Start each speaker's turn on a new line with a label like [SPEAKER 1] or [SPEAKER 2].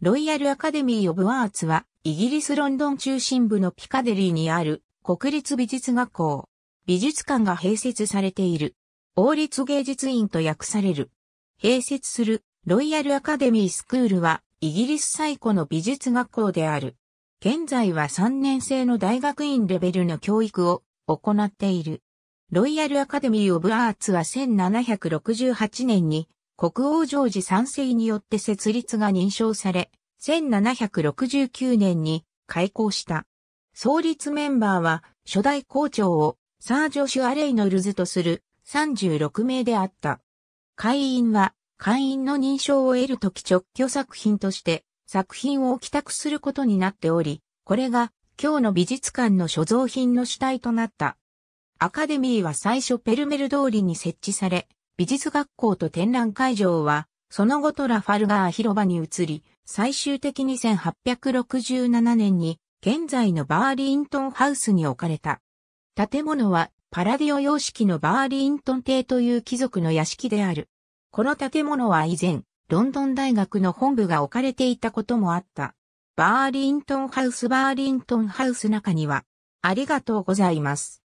[SPEAKER 1] ロ
[SPEAKER 2] イヤルアカデミー・オブ・アーツは、イギリス・ロンドン中心部のピカデリーにある国立美術学校、美術館が併設されている。王立芸術院と訳される。併設するロイヤルアカデミースクールはイギリス最古の美術学校である。現在は3年生の大学院レベルの教育を行っている。ロイヤルアカデミー・オブ・アーツは1768年に国王ジョージ3世によって設立が認証され、1769年に開校した。創立メンバーは初代校長をサー・ジョシュ・アレイノルズとする36名であった。会員は会員の認証を得るとき直居作品として作品を帰宅することになっており、これが今日の美術館の所蔵品の主体となった。アカデミーは最初ペルメル通りに設置され、美術学校と展覧会場はその後トラファルガー広場に移り、最終的に1867年に現在のバーリントンハウスに置かれた。建物はパラディオ様式のバーリントン邸という貴族の屋敷である。この建物は以前、ロンドン大学の本部が置かれていたこともあった。バーリントンハウスバーリントンハウス中には、ありがと
[SPEAKER 1] うございます。